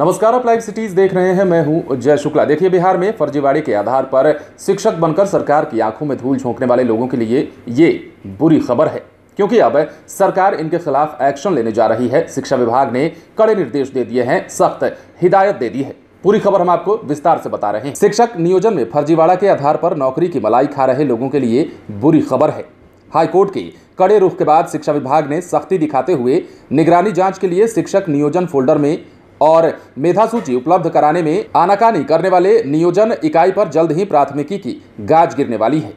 नमस्कार आप live cities देख रहे हैं मैं हूं जय शुक्ला देखिए बिहार में फर्जीवाड़े के आधार पर शिक्षक बनकर सरकार की आंखों में धूल झोंकने वाले लोगों के लिए ये बुरी खबर है क्योंकि अब सरकार इनके खिलाफ एक्शन लेने जा रही है शिक्षा विभाग ने कड़े निर्देश दे दिए हैं सख्त हिदायत दे दी है पूरी खबर हम आपको विस्तार से बता रहे हैं शिक्षक नियोजन में फर्जीवाड़ा के आधार पर नौकरी की मलाई खा रहे लोगों के लिए बुरी खबर है हाईकोर्ट के कड़े रुख के बाद शिक्षा विभाग ने सख्ती दिखाते हुए निगरानी जांच के लिए शिक्षक नियोजन फोल्डर में और मेधा सूची उपलब्ध कराने में आनाकानी करने वाले नियोजन इकाई पर जल्द ही प्राथमिकी की गाज गिरने वाली है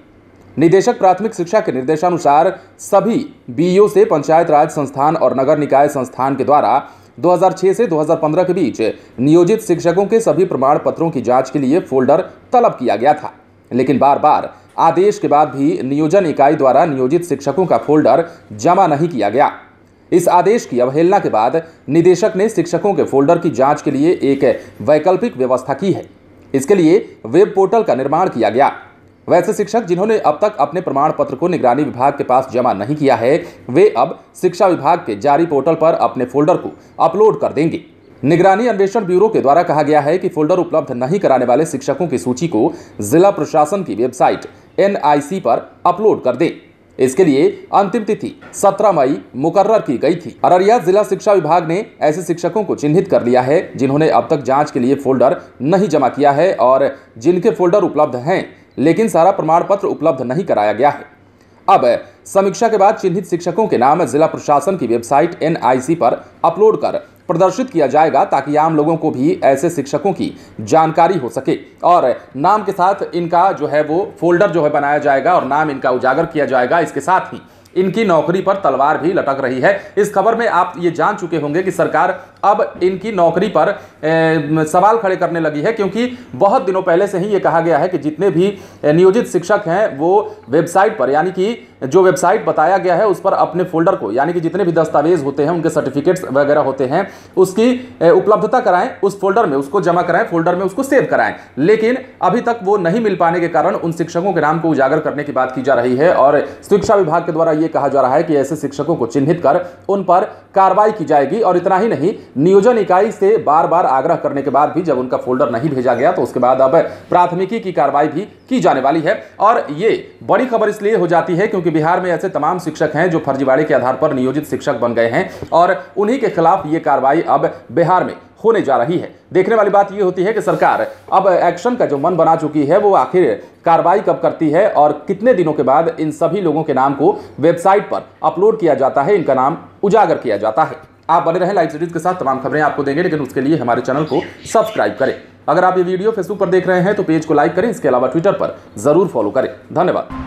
निदेशक प्राथमिक शिक्षा के निर्देशानुसार सभी बीईओ से पंचायत राज संस्थान और नगर निकाय संस्थान के द्वारा 2006 से 2015 के बीच नियोजित शिक्षकों के सभी प्रमाण पत्रों की जांच के लिए फोल्डर तलब किया गया था लेकिन बार बार आदेश के बाद भी नियोजन इकाई द्वारा नियोजित शिक्षकों का फोल्डर जमा नहीं किया गया इस आदेश की अवहेलना के बाद निदेशक ने शिक्षकों के फोल्डर की जांच के लिए एक वैकल्पिक व्यवस्था की है इसके लिए वेब पोर्टल का निर्माण किया गया वैसे शिक्षक जिन्होंने अब तक अपने प्रमाण पत्र को निगरानी विभाग के पास जमा नहीं किया है वे अब शिक्षा विभाग के जारी पोर्टल पर अपने फोल्डर को अपलोड कर देंगे निगरानी अन्वेषण ब्यूरो के द्वारा कहा गया है कि फोल्डर उपलब्ध नहीं कराने वाले शिक्षकों की सूची को जिला प्रशासन की वेबसाइट एनआईसी पर अपलोड कर दें इसके लिए अंतिम तिथि 17 मई मुकर्र की गई थी अररिया जिला शिक्षा विभाग ने ऐसे शिक्षकों को चिन्हित कर लिया है जिन्होंने अब तक जांच के लिए फोल्डर नहीं जमा किया है और जिनके फोल्डर उपलब्ध हैं लेकिन सारा प्रमाण पत्र उपलब्ध नहीं कराया गया है अब समीक्षा के बाद चिन्हित शिक्षकों के नाम जिला प्रशासन की वेबसाइट एन पर अपलोड कर प्रदर्शित किया जाएगा ताकि आम लोगों को भी ऐसे शिक्षकों की जानकारी हो सके और नाम के साथ इनका जो है वो फोल्डर जो है बनाया जाएगा और नाम इनका उजागर किया जाएगा इसके साथ ही इनकी नौकरी पर तलवार भी लटक रही है इस खबर में आप ये जान चुके होंगे कि सरकार अब इनकी नौकरी पर ए, सवाल खड़े करने लगी है क्योंकि बहुत दिनों पहले से ही ये कहा गया है कि जितने भी नियोजित शिक्षक हैं वो वेबसाइट पर यानी कि जो वेबसाइट बताया गया है उस पर अपने फोल्डर को यानी कि जितने भी दस्तावेज होते हैं उनके सर्टिफिकेट्स वगैरह होते हैं उसकी उपलब्धता कराएं उस फोल्डर में उसको जमा कराएं फोल्डर में उसको सेव कराएं लेकिन अभी तक वो नहीं मिल पाने के कारण उन शिक्षकों के नाम को उजागर करने की बात की जा रही है और शिक्षा विभाग के द्वारा ये कहा जा रहा है कि ऐसे शिक्षकों को चिन्हित कर उन पर कार्रवाई की जाएगी और इतना ही नहीं नियोजन इकाई से बार बार आग्रह करने के बाद भी जब उनका फोल्डर नहीं भेजा गया तो उसके बाद अब प्राथमिकी की कार्रवाई भी की जाने वाली है और ये बड़ी खबर इसलिए हो जाती है क्योंकि बिहार में ऐसे तमाम शिक्षक हैं जो फर्जीवाड़े के आधार पर नियोजित शिक्षक बन गए हैं और उन्हीं के खिलाफ ये कार्रवाई अब बिहार में होने जा रही है देखने वाली बात यह होती है कि सरकार अब एक्शन का जो मन बना चुकी है वो आखिर कार्रवाई कब करती है और कितने दिनों के बाद इन सभी लोगों के नाम को वेबसाइट पर अपलोड किया जाता है इनका नाम उजागर किया जाता है आप बने रहें लाइव सीरीज के साथ तमाम खबरें आपको देंगे लेकिन उसके लिए हमारे चैनल को सब्सक्राइब करें अगर आप ये वीडियो फेसबुक पर देख रहे हैं तो पेज को लाइक करें इसके अलावा ट्विटर पर जरूर फॉलो करें धन्यवाद